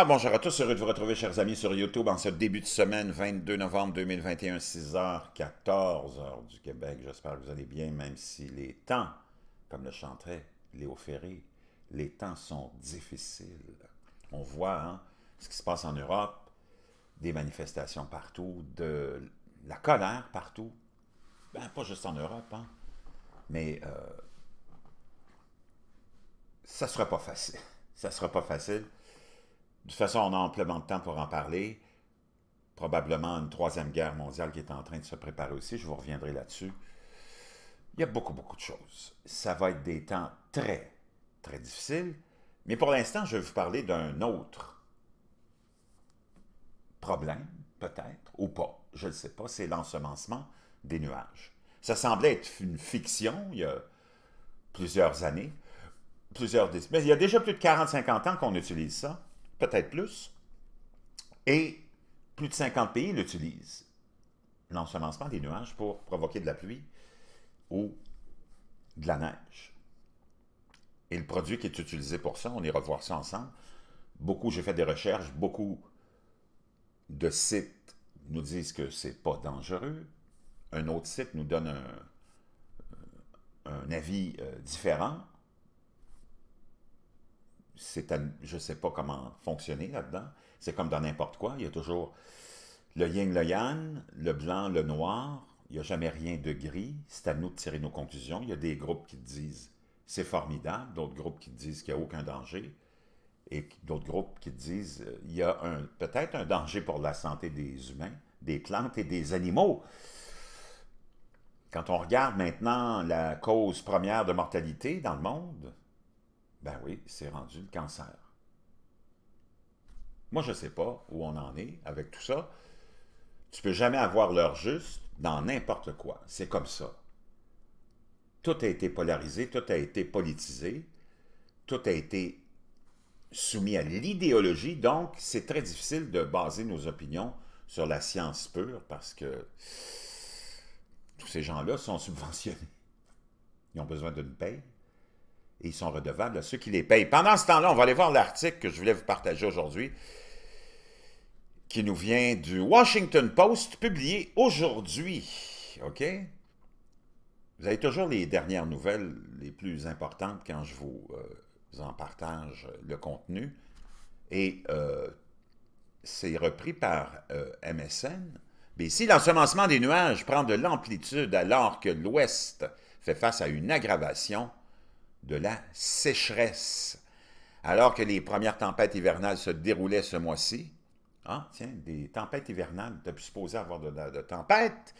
Ah, bonjour à tous, heureux de vous retrouver, chers amis, sur YouTube en ce début de semaine, 22 novembre 2021, 6h14, heures du Québec. J'espère que vous allez bien, même si les temps, comme le chantait Léo Ferré, les temps sont difficiles. On voit hein, ce qui se passe en Europe, des manifestations partout, de la colère partout. Ben, pas juste en Europe, hein, mais euh, ça sera pas facile. Ça ne sera pas facile. De toute façon, on a amplement de temps pour en parler. Probablement une troisième guerre mondiale qui est en train de se préparer aussi. Je vous reviendrai là-dessus. Il y a beaucoup, beaucoup de choses. Ça va être des temps très, très difficiles. Mais pour l'instant, je vais vous parler d'un autre problème, peut-être, ou pas. Je ne sais pas. C'est l'ensemencement des nuages. Ça semblait être une fiction il y a plusieurs années, plusieurs Mais il y a déjà plus de 40-50 ans qu'on utilise ça peut-être plus, et plus de 50 pays l'utilisent. L'ensemencement des nuages pour provoquer de la pluie ou de la neige. Et le produit qui est utilisé pour ça, on ira voir ça ensemble. Beaucoup, j'ai fait des recherches, beaucoup de sites nous disent que c'est pas dangereux. Un autre site nous donne un, avis euh, différent je ne sais pas comment fonctionner là-dedans. C'est comme dans n'importe quoi. Il y a toujours le yin, le yang, le blanc, le noir. Il n'y a jamais rien de gris. C'est à nous de tirer nos conclusions. Il y a des groupes qui disent c'est formidable, d'autres groupes qui disent qu'il n'y a aucun danger, et d'autres groupes qui disent euh, il y a peut-être un danger pour la santé des humains, des plantes et des animaux. Quand on regarde maintenant la cause première de mortalité dans le monde, ben oui, c'est rendu le cancer. Moi, je ne sais pas où on en est avec tout ça. Tu peux jamais avoir l'heure juste dans n'importe quoi. C'est comme ça. Tout a été polarisé, tout a été politisé, tout a été soumis à l'idéologie, donc c'est très difficile de baser nos opinions sur la science pure parce que tous ces gens-là sont subventionnés. Ils ont besoin d'une paye. Et ils sont redevables à ceux qui les payent. Pendant ce temps-là, on va aller voir l'article que je voulais vous partager aujourd'hui, qui nous vient du Washington Post, publié aujourd'hui. OK? Vous avez toujours les dernières nouvelles les plus importantes quand je vous, euh, en partage euh, le contenu. Et euh, c'est repris par MSN. Mais si l'ensemencement des nuages prend de l'amplitude alors que l'Ouest fait face à une aggravation, de la sécheresse. Alors que les premières tempêtes hivernales se déroulaient ce mois-ci, hein, tiens, des tempêtes hivernales, tu supposé avoir de, de, de tempêtes,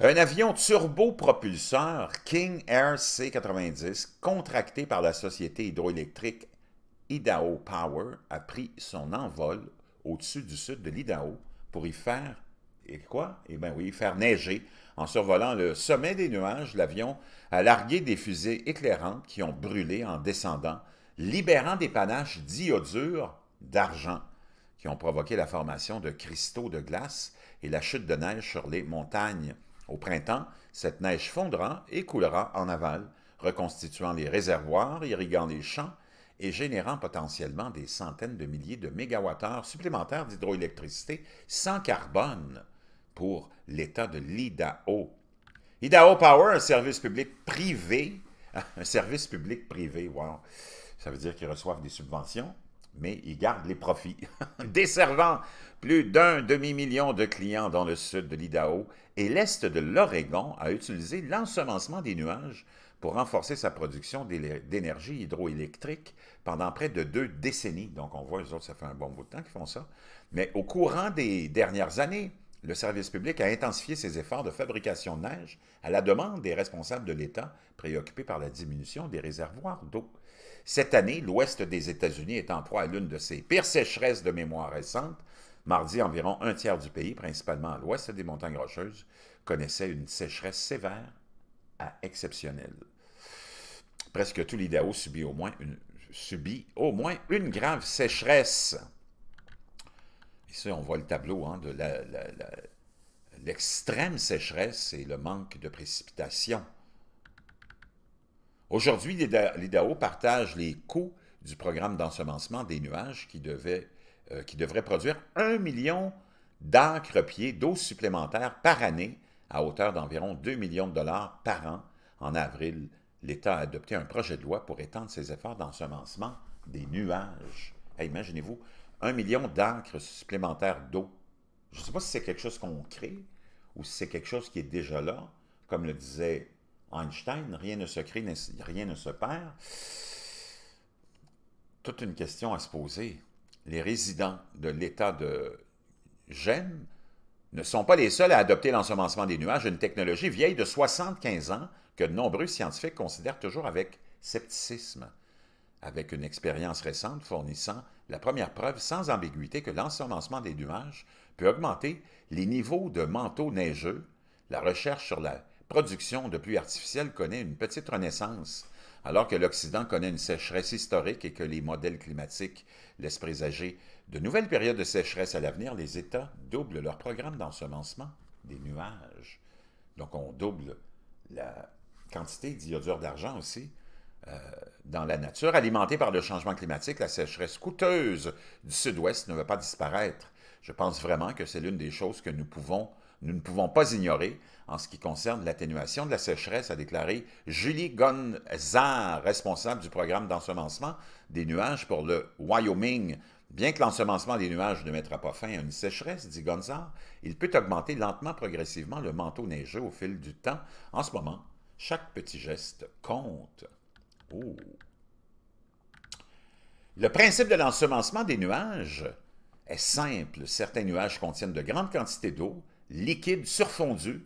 un avion turbopropulseur King Air C-90, contracté par la société hydroélectrique Idaho Power, a pris son envol au-dessus du sud de l'Idaho pour y faire, et quoi? Eh bien oui, faire neiger en survolant le sommet des nuages, l'avion a largué des fusées éclairantes qui ont brûlé en descendant, libérant des panaches d'iodure d'argent qui ont provoqué la formation de cristaux de glace et la chute de neige sur les montagnes. Au printemps, cette neige fondra et coulera en aval, reconstituant les réservoirs, irriguant les champs et générant potentiellement des centaines de milliers de mégawattheures supplémentaires d'hydroélectricité sans carbone pour l'État de l'Idaho. Idaho Power, un service public privé. un service public privé, wow. Ça veut dire qu'ils reçoivent des subventions, mais ils gardent les profits. Desservant plus d'un demi-million de clients dans le sud de l'Idaho et l'est de l'Oregon a utilisé l'ensemencement des nuages pour renforcer sa production d'énergie hydroélectrique pendant près de deux décennies. Donc, on voit, les autres, ça fait un bon bout de temps qu'ils font ça. Mais au courant des dernières années, le service public a intensifié ses efforts de fabrication de neige à la demande des responsables de l'État préoccupés par la diminution des réservoirs d'eau. Cette année, l'ouest des États-Unis est en proie à l'une de ses pires sécheresses de mémoire récente. Mardi, environ un tiers du pays, principalement à l'ouest des montagnes rocheuses, connaissait une sécheresse sévère à exceptionnelle. Presque tout l'Idaho subit au moins une, subit au moins une grave sécheresse. Ici, on voit le tableau hein, de l'extrême sécheresse et le manque de précipitations. Aujourd'hui, l'IDAO partage les coûts du programme d'ensemencement des nuages qui, devait, euh, qui devrait produire un million d'acres-pieds d'eau supplémentaire par année à hauteur d'environ 2 millions de dollars par an. En avril, l'État a adopté un projet de loi pour étendre ses efforts d'ensemencement des nuages. Imaginez-vous, un million d'acres supplémentaires d'eau. Je ne sais pas si c'est quelque chose qu'on crée ou si c'est quelque chose qui est déjà là. Comme le disait Einstein, rien ne se crée, rien ne se perd. Toute une question à se poser. Les résidents de l'État de Gênes ne sont pas les seuls à adopter l'ensemencement des nuages, une technologie vieille de 75 ans que de nombreux scientifiques considèrent toujours avec scepticisme avec une expérience récente fournissant la première preuve sans ambiguïté que l'ensemencement des nuages peut augmenter les niveaux de manteaux neigeux, la recherche sur la production de pluie artificielle connaît une petite renaissance, alors que l'Occident connaît une sécheresse historique et que les modèles climatiques laissent présager de nouvelles périodes de sécheresse à l'avenir, les États doublent leur programme d'ensemencement des nuages. Donc on double la quantité d'iodure d'argent aussi euh, dans la nature, alimentée par le changement climatique, la sécheresse coûteuse du sud-ouest ne va pas disparaître. Je pense vraiment que c'est l'une des choses que nous, pouvons, nous ne pouvons pas ignorer en ce qui concerne l'atténuation de la sécheresse, a déclaré Julie Gonzard, responsable du programme d'ensemencement des nuages pour le Wyoming. Bien que l'ensemencement des nuages ne mettra pas fin à une sécheresse, dit Gonzard, il peut augmenter lentement, progressivement, le manteau neigeux au fil du temps. En ce moment, chaque petit geste compte. Le principe de l'ensemencement des nuages est simple. Certains nuages contiennent de grandes quantités d'eau, liquide surfondue,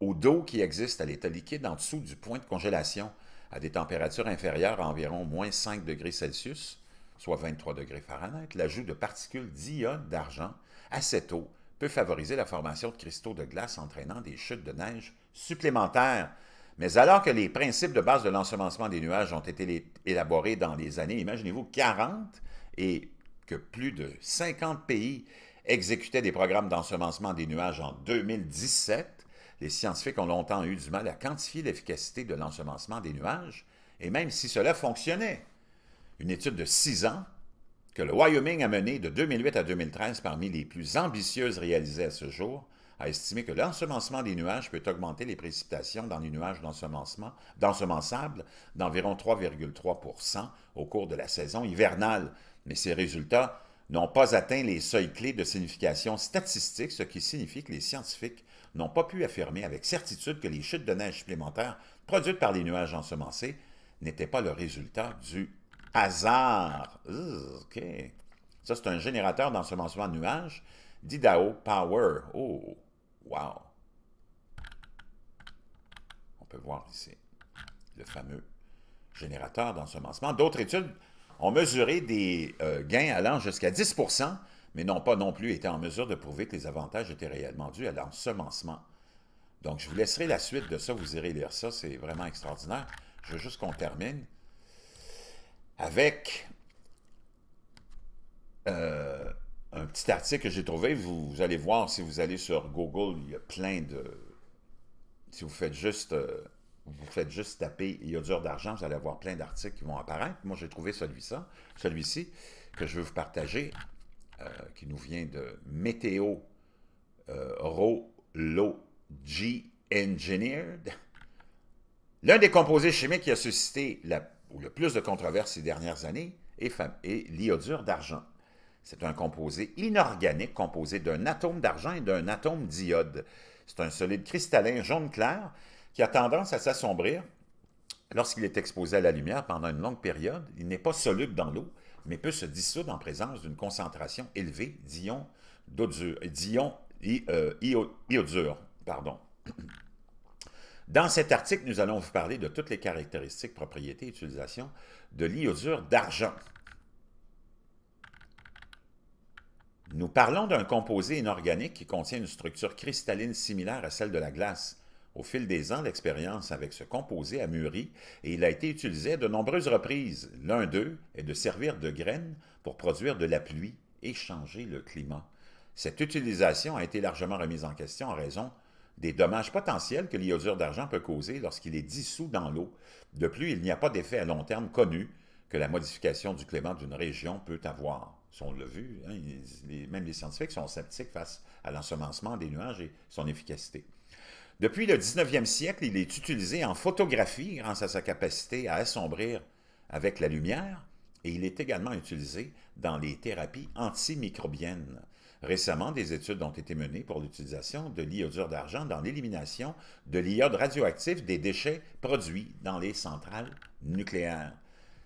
ou d'eau qui existe à l'état liquide en dessous du point de congélation, à des températures inférieures à environ moins 5 degrés Celsius, soit 23 degrés Fahrenheit. L'ajout de particules d'iode d'argent à cette eau peut favoriser la formation de cristaux de glace entraînant des chutes de neige supplémentaires. Mais alors que les principes de base de l'ensemencement des nuages ont été élaborés dans les années, imaginez-vous, 40 et que plus de 50 pays exécutaient des programmes d'ensemencement des nuages en 2017, les scientifiques ont longtemps eu du mal à quantifier l'efficacité de l'ensemencement des nuages, et même si cela fonctionnait. Une étude de six ans que le Wyoming a menée de 2008 à 2013 parmi les plus ambitieuses réalisées à ce jour a estimé que l'ensemencement des nuages peut augmenter les précipitations dans les nuages d'ensemençable d'environ 3,3 au cours de la saison hivernale. Mais ces résultats n'ont pas atteint les seuils clés de signification statistique, ce qui signifie que les scientifiques n'ont pas pu affirmer avec certitude que les chutes de neige supplémentaires produites par les nuages ensemencés n'étaient pas le résultat du hasard. OK. Ça, c'est un générateur d'ensemencement de nuages d'IDAO Power. Oh. Wow! On peut voir ici le fameux générateur d'ensemencement. D'autres études ont mesuré des euh, gains allant jusqu'à 10 mais n'ont pas non plus été en mesure de prouver que les avantages étaient réellement dus à l'ensemencement. Donc, je vous laisserai la suite de ça, vous irez lire ça, c'est vraiment extraordinaire. Je veux juste qu'on termine avec euh, petit article que j'ai trouvé. Vous, allez voir, si vous allez sur Google, il y a plein de... Si vous faites juste... Euh, vous faites juste taper « iodure d'argent », vous allez avoir plein d'articles qui vont apparaître. Moi, j'ai trouvé celui-ci, celui que je veux vous partager, euh, qui nous vient de Météo euh, Engineered. L'un des composés chimiques qui a suscité le plus de controverses ces dernières années est, est l'iodure d'argent. C'est un composé inorganique composé d'un atome d'argent et d'un atome d'iode. C'est un solide cristallin jaune clair qui a tendance à s'assombrir lorsqu'il est exposé à la lumière pendant une longue période. Il n'est pas soluble dans l'eau, mais peut se dissoudre en présence d'une concentration élevée d'ions euh, Dans cet article, nous allons vous parler de toutes les caractéristiques, propriétés et utilisations de l'iodure d'argent. Nous parlons d'un composé inorganique qui contient une structure cristalline similaire à celle de la glace. Au fil des ans, l'expérience avec ce composé a mûri et il a été utilisé à de nombreuses reprises. L'un d'eux est de servir de graine pour produire de la pluie et changer le climat. Cette utilisation a été largement remise en question en raison des dommages potentiels que l'iodure d'argent peut causer lorsqu'il est dissous dans l'eau. De plus, il n'y a pas d'effet à long terme connu que la modification du climat d'une région peut avoir on l'a vu, hein, même les scientifiques sont sceptiques face à l'ensemencement des nuages et son efficacité. Depuis le 19e siècle, il est utilisé en photographie grâce à sa capacité à assombrir avec la lumière et il est également utilisé dans les thérapies antimicrobiennes. Récemment, des études ont été menées pour l'utilisation de l'iodure d'argent dans l'élimination de l'iode radioactif des déchets produits dans les centrales nucléaires.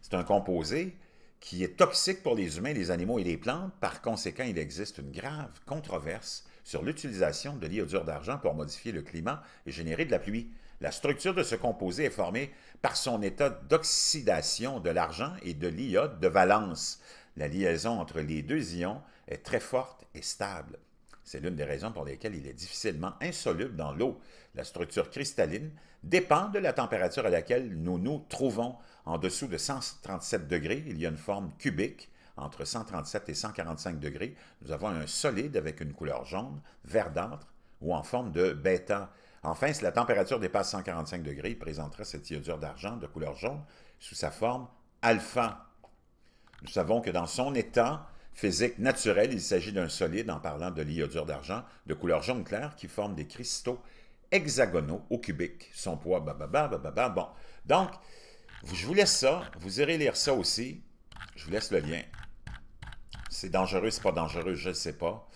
C'est un composé qui est toxique pour les humains, les animaux et les plantes. Par conséquent, il existe une grave controverse sur l'utilisation de l'iodure d'argent pour modifier le climat et générer de la pluie. La structure de ce composé est formée par son état d'oxydation de l'argent et de l'iode de valence. La liaison entre les deux ions est très forte et stable. C'est l'une des raisons pour lesquelles il est difficilement insoluble dans l'eau la structure cristalline, dépend de la température à laquelle nous nous trouvons. En dessous de 137 degrés, il y a une forme cubique. Entre 137 et 145 degrés, nous avons un solide avec une couleur jaune, verdâtre ou en forme de bêta. Enfin, si la température dépasse 145 degrés, il présentera cet iodure d'argent de couleur jaune sous sa forme alpha. Nous savons que dans son état physique naturel, il s'agit d'un solide en parlant de l'iodure d'argent de couleur jaune clair qui forme des cristaux hexagonaux au cubique, son poids, bababa, Bon, donc, je vous laisse ça, vous irez lire ça aussi, je vous laisse le lien. C'est dangereux, c'est pas dangereux, je ne sais pas.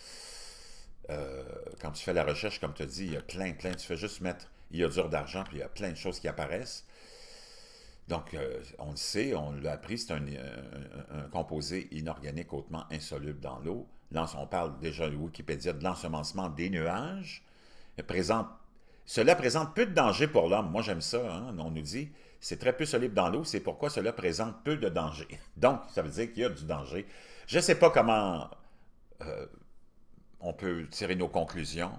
Euh, quand tu fais la recherche, comme tu as dit, il y a plein, plein, tu fais juste mettre il y a dur d'argent, puis il y a plein de choses qui apparaissent. Donc, euh, on le sait, on l'a appris, c'est un, un, composé inorganique hautement insoluble dans l'eau. Là, on parle déjà de Wikipédia de l'ensemencement des nuages, présente cela présente peu de danger pour l'homme. Moi, j'aime ça, hein. on nous dit. C'est très peu solide dans l'eau, c'est pourquoi cela présente peu de danger. Donc, ça veut dire qu'il y a du danger. Je ne sais pas comment euh, on peut tirer nos conclusions,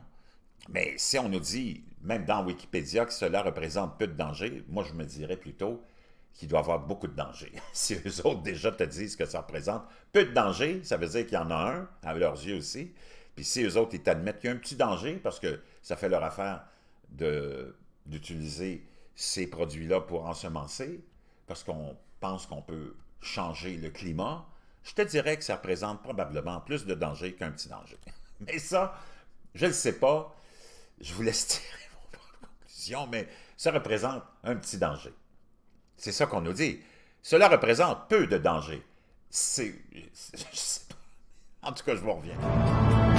mais si on nous dit, même dans Wikipédia, que cela représente peu de danger, moi, je me dirais plutôt qu'il doit y avoir beaucoup de danger. si les autres déjà te disent que ça représente peu de danger, ça veut dire qu'il y en a un, à leurs yeux aussi. Puis si les autres, ils t'admettent qu'il y a un petit danger, parce que ça fait leur affaire d'utiliser ces produits-là pour ensemencer, parce qu'on pense qu'on peut changer le climat, je te dirais que ça représente probablement plus de danger qu'un petit danger. Mais ça, je ne sais pas. Je vous laisse tirer mon propre conclusion, mais ça représente un petit danger. C'est ça qu'on nous dit. Cela représente peu de danger. C'est... En tout cas, je vous reviens.